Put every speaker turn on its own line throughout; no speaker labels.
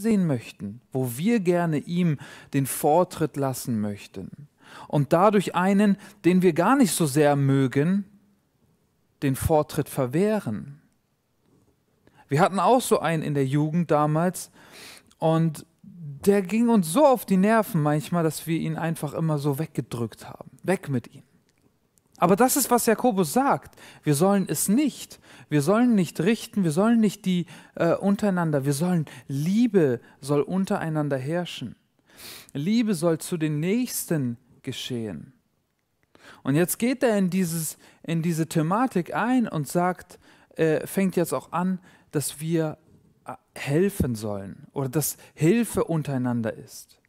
sehen möchten, wo wir gerne ihm den Vortritt lassen möchten und dadurch einen, den wir gar nicht so sehr mögen, den Vortritt verwehren. Wir hatten auch so einen in der Jugend damals und der ging uns so auf die Nerven manchmal, dass wir ihn einfach immer so weggedrückt haben. Weg mit ihm. Aber das ist, was Jakobus sagt. Wir sollen es nicht. Wir sollen nicht richten, wir sollen nicht die äh, untereinander, wir sollen Liebe soll untereinander herrschen. Liebe soll zu den Nächsten geschehen. Und jetzt geht er in, dieses, in diese Thematik ein und sagt, äh, fängt jetzt auch an, dass wir äh, helfen sollen oder dass Hilfe untereinander ist.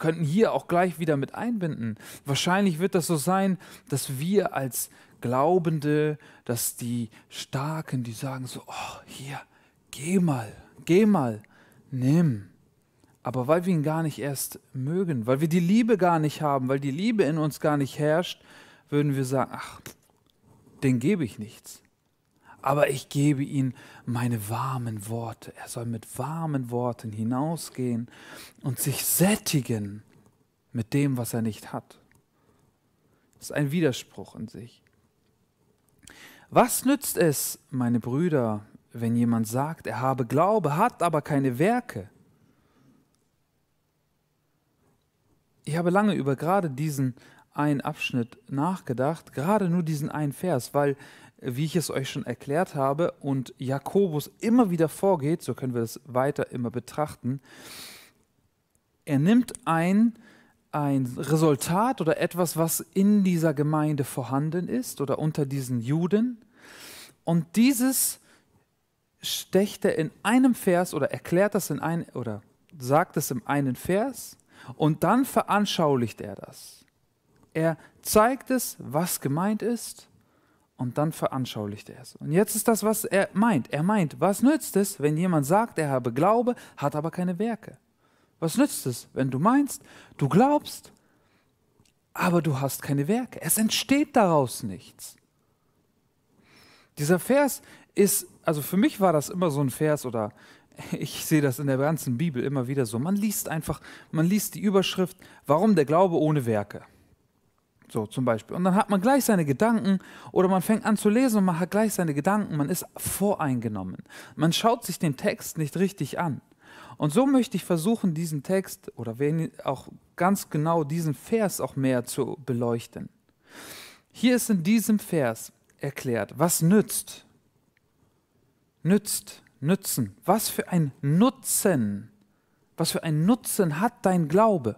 Wir könnten hier auch gleich wieder mit einbinden. Wahrscheinlich wird das so sein, dass wir als Glaubende, dass die Starken, die sagen so, oh, hier, geh mal, geh mal, nimm. Aber weil wir ihn gar nicht erst mögen, weil wir die Liebe gar nicht haben, weil die Liebe in uns gar nicht herrscht, würden wir sagen, ach, den gebe ich nichts aber ich gebe ihm meine warmen Worte. Er soll mit warmen Worten hinausgehen und sich sättigen mit dem, was er nicht hat. Das ist ein Widerspruch in sich. Was nützt es, meine Brüder, wenn jemand sagt, er habe Glaube, hat aber keine Werke? Ich habe lange über gerade diesen einen Abschnitt nachgedacht, gerade nur diesen einen Vers, weil wie ich es euch schon erklärt habe und Jakobus immer wieder vorgeht, so können wir das weiter immer betrachten, er nimmt ein, ein Resultat oder etwas, was in dieser Gemeinde vorhanden ist oder unter diesen Juden und dieses stecht er in einem Vers oder erklärt das in einem oder sagt es im einen Vers und dann veranschaulicht er das. Er zeigt es, was gemeint ist und dann veranschaulicht er es. Und jetzt ist das, was er meint. Er meint, was nützt es, wenn jemand sagt, er habe Glaube, hat aber keine Werke? Was nützt es, wenn du meinst, du glaubst, aber du hast keine Werke? Es entsteht daraus nichts. Dieser Vers ist, also für mich war das immer so ein Vers oder ich sehe das in der ganzen Bibel immer wieder so. Man liest einfach, man liest die Überschrift, warum der Glaube ohne Werke? So zum Beispiel. Und dann hat man gleich seine Gedanken oder man fängt an zu lesen und man hat gleich seine Gedanken. Man ist voreingenommen. Man schaut sich den Text nicht richtig an. Und so möchte ich versuchen, diesen Text oder auch ganz genau diesen Vers auch mehr zu beleuchten. Hier ist in diesem Vers erklärt, was nützt. Nützt, nützen. Was für ein Nutzen, was für ein Nutzen hat dein Glaube?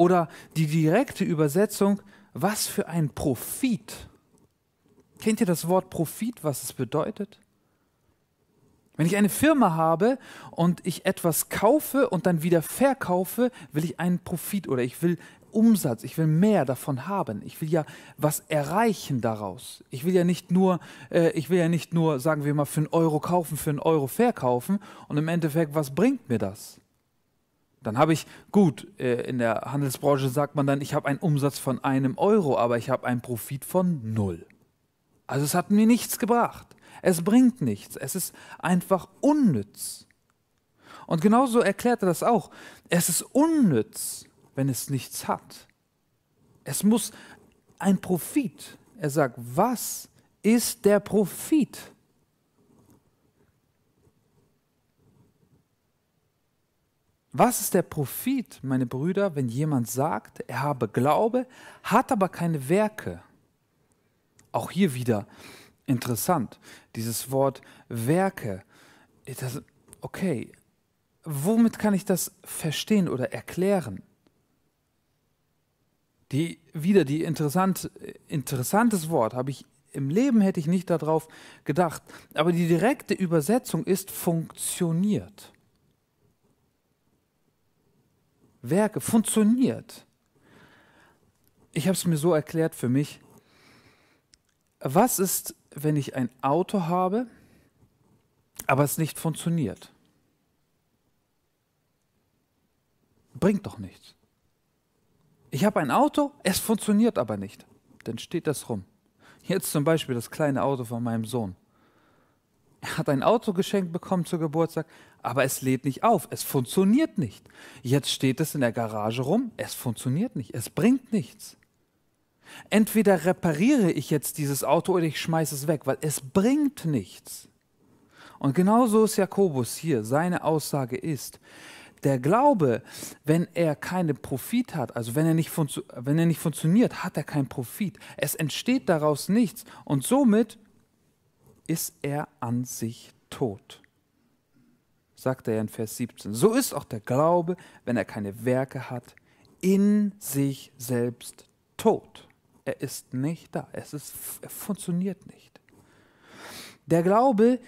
oder die direkte Übersetzung, was für ein Profit. Kennt ihr das Wort Profit, was es bedeutet? Wenn ich eine Firma habe und ich etwas kaufe und dann wieder verkaufe, will ich einen Profit oder ich will Umsatz, ich will mehr davon haben. Ich will ja was erreichen daraus. Ich will ja nicht nur, äh, ich will ja nicht nur, sagen wir mal, für einen Euro kaufen, für einen Euro verkaufen und im Endeffekt, was bringt mir das? Dann habe ich, gut, äh, in der Handelsbranche sagt man dann, ich habe einen Umsatz von einem Euro, aber ich habe einen Profit von null. Also es hat mir nichts gebracht. Es bringt nichts. Es ist einfach unnütz. Und genauso erklärt er das auch. Es ist unnütz, wenn es nichts hat. Es muss ein Profit. Er sagt, was ist der Profit? Was ist der Profit, meine Brüder, wenn jemand sagt, er habe Glaube, hat aber keine Werke? Auch hier wieder interessant, dieses Wort Werke. Das, okay, womit kann ich das verstehen oder erklären? Die, wieder die interessant, interessantes Wort habe ich im Leben hätte ich nicht darauf gedacht, aber die direkte Übersetzung ist funktioniert. Werke funktioniert. Ich habe es mir so erklärt für mich. Was ist, wenn ich ein Auto habe, aber es nicht funktioniert? Bringt doch nichts. Ich habe ein Auto, es funktioniert aber nicht. Dann steht das rum. Jetzt zum Beispiel das kleine Auto von meinem Sohn. Er hat ein Auto geschenkt bekommen zu Geburtstag, aber es lädt nicht auf. Es funktioniert nicht. Jetzt steht es in der Garage rum. Es funktioniert nicht. Es bringt nichts. Entweder repariere ich jetzt dieses Auto oder ich schmeiße es weg, weil es bringt nichts. Und genau so ist Jakobus hier. Seine Aussage ist, der Glaube, wenn er keinen Profit hat, also wenn er, nicht wenn er nicht funktioniert, hat er keinen Profit. Es entsteht daraus nichts. Und somit ist er an sich tot. Sagt er in Vers 17. So ist auch der Glaube, wenn er keine Werke hat, in sich selbst tot. Er ist nicht da. Es ist, er funktioniert nicht. Der Glaube,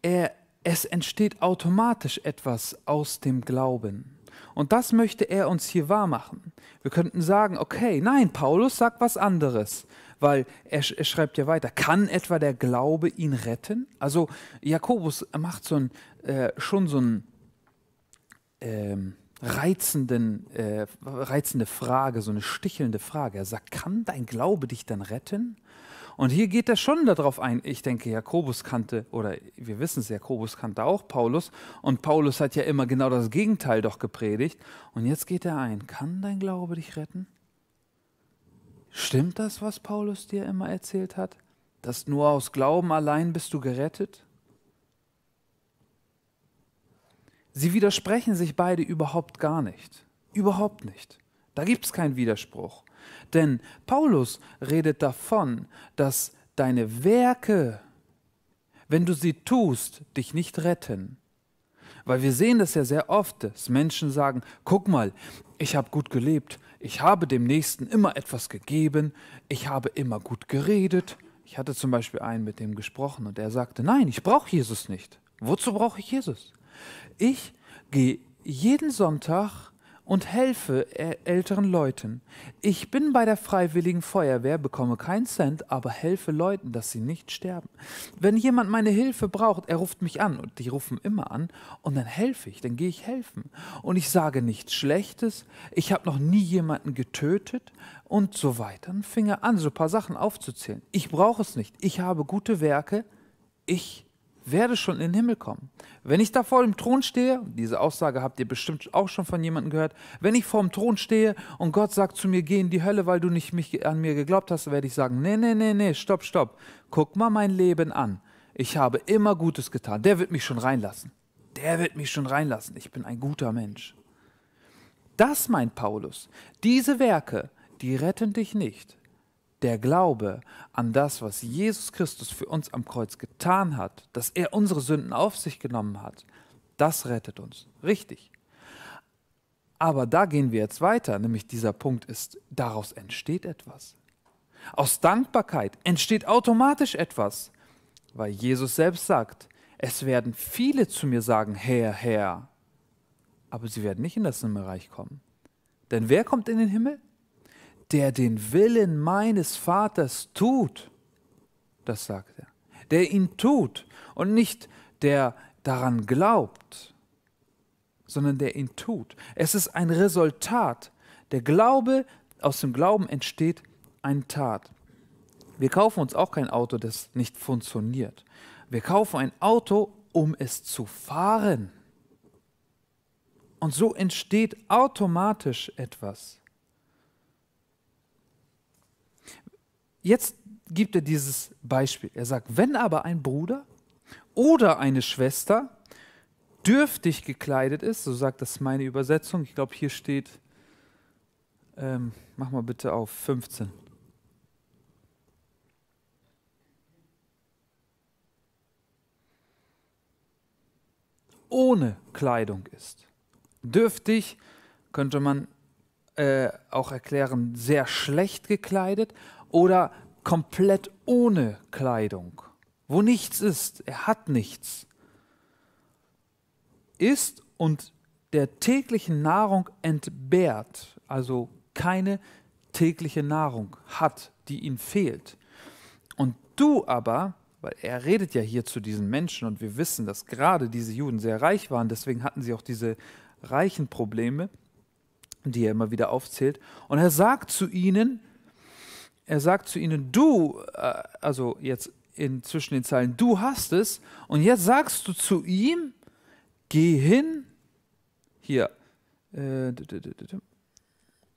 er, es entsteht automatisch etwas aus dem Glauben. Und das möchte er uns hier wahrmachen. Wir könnten sagen, okay, nein, Paulus sagt was anderes weil er, er, schreibt ja weiter, kann etwa der Glaube ihn retten? Also Jakobus macht so ein, äh, schon so einen äh, reizenden, äh, reizende Frage, so eine stichelnde Frage. Er sagt, kann dein Glaube dich dann retten? Und hier geht er schon darauf ein. Ich denke, Jakobus kannte, oder wir wissen es, Jakobus kannte auch Paulus. Und Paulus hat ja immer genau das Gegenteil doch gepredigt. Und jetzt geht er ein. Kann dein Glaube dich retten? Stimmt das, was Paulus dir immer erzählt hat? Dass nur aus Glauben allein bist du gerettet? Sie widersprechen sich beide überhaupt gar nicht. Überhaupt nicht. Da gibt es keinen Widerspruch. Denn Paulus redet davon, dass deine Werke, wenn du sie tust, dich nicht retten. Weil wir sehen das ja sehr oft, dass Menschen sagen, guck mal, ich habe gut gelebt, ich habe dem Nächsten immer etwas gegeben, ich habe immer gut geredet. Ich hatte zum Beispiel einen, mit dem gesprochen und er sagte, nein, ich brauche Jesus nicht. Wozu brauche ich Jesus? Ich gehe jeden Sonntag und helfe äh, älteren Leuten. Ich bin bei der freiwilligen Feuerwehr, bekomme keinen Cent, aber helfe Leuten, dass sie nicht sterben. Wenn jemand meine Hilfe braucht, er ruft mich an und die rufen immer an und dann helfe ich, dann gehe ich helfen. Und ich sage nichts Schlechtes, ich habe noch nie jemanden getötet und so weiter. Dann fing er an, so ein paar Sachen aufzuzählen. Ich brauche es nicht, ich habe gute Werke, ich werde schon in den Himmel kommen. Wenn ich da vor dem Thron stehe, diese Aussage habt ihr bestimmt auch schon von jemandem gehört, wenn ich vor dem Thron stehe und Gott sagt zu mir, geh in die Hölle, weil du nicht mich, an mir geglaubt hast, werde ich sagen, nee, nee, nee, nee, stopp, stopp, guck mal mein Leben an. Ich habe immer Gutes getan, der wird mich schon reinlassen. Der wird mich schon reinlassen, ich bin ein guter Mensch. Das meint Paulus. Diese Werke, die retten dich nicht der Glaube an das, was Jesus Christus für uns am Kreuz getan hat, dass er unsere Sünden auf sich genommen hat, das rettet uns. Richtig. Aber da gehen wir jetzt weiter, nämlich dieser Punkt ist, daraus entsteht etwas. Aus Dankbarkeit entsteht automatisch etwas, weil Jesus selbst sagt, es werden viele zu mir sagen, Herr, Herr, aber sie werden nicht in das Himmelreich kommen. Denn wer kommt in den Himmel? der den Willen meines Vaters tut, das sagt er, der ihn tut und nicht der daran glaubt, sondern der ihn tut. Es ist ein Resultat. Der Glaube, aus dem Glauben entsteht eine Tat. Wir kaufen uns auch kein Auto, das nicht funktioniert. Wir kaufen ein Auto, um es zu fahren. Und so entsteht automatisch etwas. jetzt gibt er dieses Beispiel. Er sagt, wenn aber ein Bruder oder eine Schwester dürftig gekleidet ist, so sagt das meine Übersetzung, ich glaube hier steht, ähm, mach mal bitte auf 15. ohne Kleidung ist. Dürftig könnte man äh, auch erklären, sehr schlecht gekleidet oder komplett ohne Kleidung, wo nichts ist, er hat nichts, ist und der täglichen Nahrung entbehrt, also keine tägliche Nahrung hat, die ihm fehlt. Und du aber, weil er redet ja hier zu diesen Menschen und wir wissen, dass gerade diese Juden sehr reich waren, deswegen hatten sie auch diese reichen Probleme, die er immer wieder aufzählt. Und er sagt zu ihnen, er sagt zu ihnen, du, äh, also jetzt in zwischen den Zeilen, du hast es. Und jetzt sagst du zu ihm, geh hin. Hier. Äh,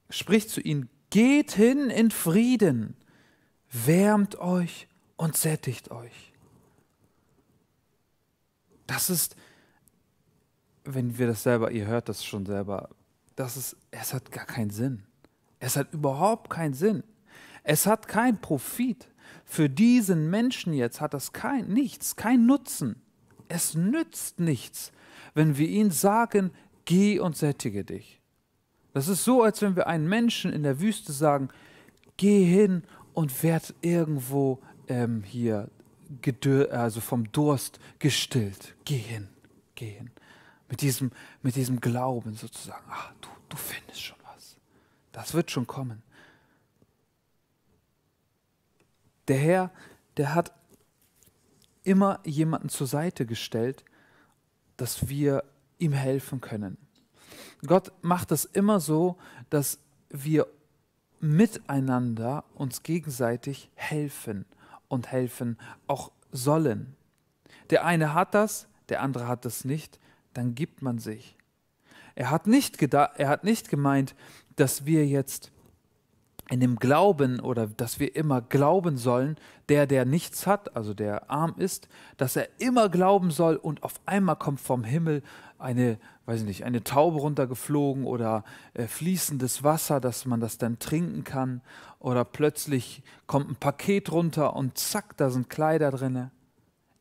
Spricht zu ihnen, geht hin in Frieden, wärmt euch und sättigt euch. Das ist, wenn wir das selber, ihr hört das schon selber, das ist, es hat gar keinen Sinn. Es hat überhaupt keinen Sinn. Es hat keinen Profit. Für diesen Menschen jetzt hat das kein, nichts, keinen Nutzen. Es nützt nichts, wenn wir ihnen sagen, geh und sättige dich. Das ist so, als wenn wir einem Menschen in der Wüste sagen, geh hin und werd irgendwo ähm, hier also vom Durst gestillt. Geh hin, geh hin. Mit diesem, mit diesem Glauben sozusagen, ach, du, du findest schon was. Das wird schon kommen. Der Herr, der hat immer jemanden zur Seite gestellt, dass wir ihm helfen können. Gott macht es immer so, dass wir miteinander uns gegenseitig helfen und helfen auch sollen. Der eine hat das, der andere hat das nicht, dann gibt man sich. Er hat nicht, er hat nicht gemeint, dass wir jetzt in dem Glauben oder dass wir immer glauben sollen, der, der nichts hat, also der arm ist, dass er immer glauben soll und auf einmal kommt vom Himmel eine, weiß ich nicht, eine Taube runtergeflogen oder äh, fließendes Wasser, dass man das dann trinken kann oder plötzlich kommt ein Paket runter und zack, da sind Kleider drinne.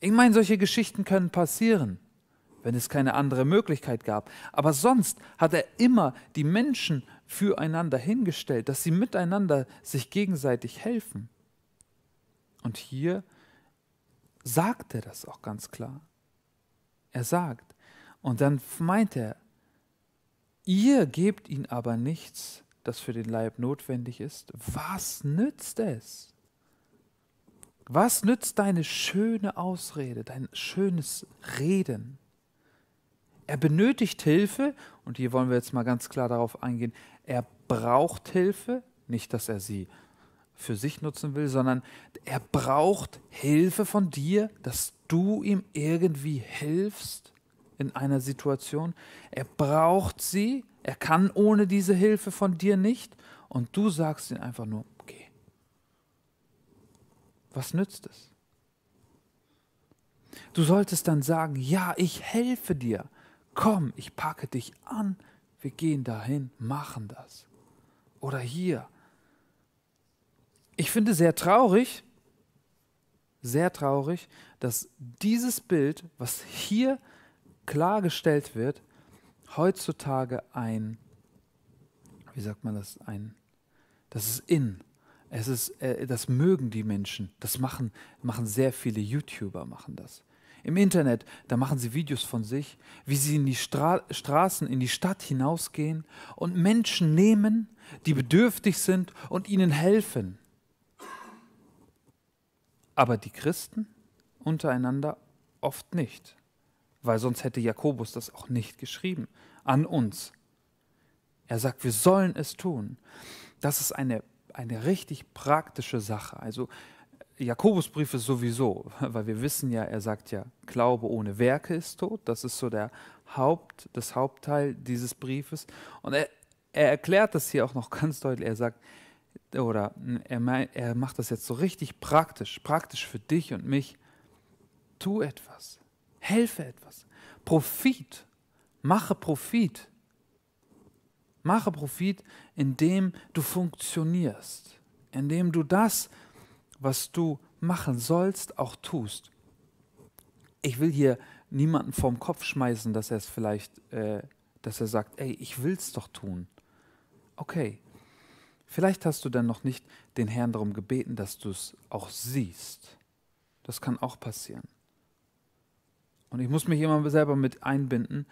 Ich meine, solche Geschichten können passieren wenn es keine andere Möglichkeit gab. Aber sonst hat er immer die Menschen füreinander hingestellt, dass sie miteinander sich gegenseitig helfen. Und hier sagt er das auch ganz klar. Er sagt, und dann meint er, ihr gebt ihnen aber nichts, das für den Leib notwendig ist. Was nützt es? Was nützt deine schöne Ausrede, dein schönes Reden? Er benötigt Hilfe und hier wollen wir jetzt mal ganz klar darauf eingehen. Er braucht Hilfe, nicht dass er sie für sich nutzen will, sondern er braucht Hilfe von dir, dass du ihm irgendwie hilfst in einer Situation. Er braucht sie, er kann ohne diese Hilfe von dir nicht und du sagst ihm einfach nur, okay. Was nützt es? Du solltest dann sagen, ja, ich helfe dir komm, ich packe dich an, wir gehen dahin, machen das. Oder hier. Ich finde sehr traurig, sehr traurig, dass dieses Bild, was hier klargestellt wird, heutzutage ein, wie sagt man das, ein, das ist in. Es ist, äh, das mögen die Menschen. Das machen, machen sehr viele YouTuber, machen das im Internet, da machen sie Videos von sich, wie sie in die Stra Straßen, in die Stadt hinausgehen und Menschen nehmen, die bedürftig sind und ihnen helfen. Aber die Christen untereinander oft nicht, weil sonst hätte Jakobus das auch nicht geschrieben an uns. Er sagt, wir sollen es tun. Das ist eine, eine richtig praktische Sache. Also Jakobusbrief ist sowieso, weil wir wissen ja, er sagt ja, Glaube ohne Werke ist tot. Das ist so der Haupt, das Hauptteil dieses Briefes. Und er, er erklärt das hier auch noch ganz deutlich. Er sagt, oder er, mein, er macht das jetzt so richtig praktisch, praktisch für dich und mich. Tu etwas, helfe etwas, Profit, mache Profit. Mache Profit, indem du funktionierst, indem du das was du machen sollst, auch tust. Ich will hier niemanden vorm Kopf schmeißen, dass er es vielleicht, äh, dass er sagt, ey, ich will es doch tun. Okay, vielleicht hast du dann noch nicht den Herrn darum gebeten, dass du es auch siehst. Das kann auch passieren. Und ich muss mich immer selber mit einbinden,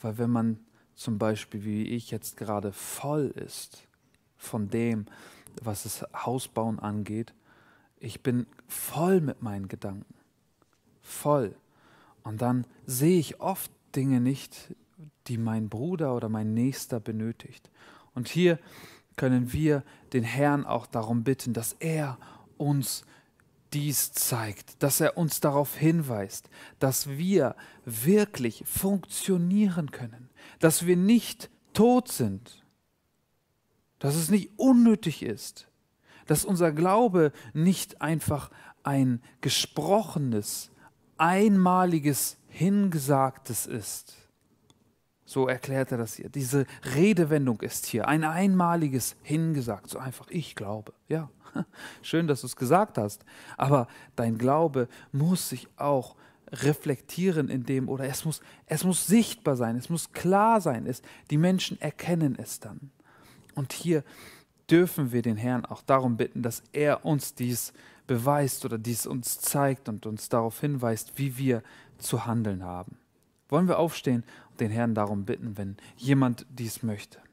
weil wenn man zum Beispiel, wie ich jetzt gerade, voll ist von dem, was das Hausbauen angeht, ich bin voll mit meinen Gedanken. Voll. Und dann sehe ich oft Dinge nicht, die mein Bruder oder mein Nächster benötigt. Und hier können wir den Herrn auch darum bitten, dass er uns dies zeigt, dass er uns darauf hinweist, dass wir wirklich funktionieren können, dass wir nicht tot sind, dass es nicht unnötig ist, dass unser Glaube nicht einfach ein gesprochenes, einmaliges Hingesagtes ist. So erklärt er das hier. Diese Redewendung ist hier ein einmaliges Hingesagt. So einfach, ich glaube. Ja, schön, dass du es gesagt hast. Aber dein Glaube muss sich auch reflektieren in dem oder es muss, es muss sichtbar sein, es muss klar sein. Es, die Menschen erkennen es dann. Und hier dürfen wir den Herrn auch darum bitten, dass er uns dies beweist oder dies uns zeigt und uns darauf hinweist, wie wir zu handeln haben. Wollen wir aufstehen und den Herrn darum bitten, wenn jemand dies möchte?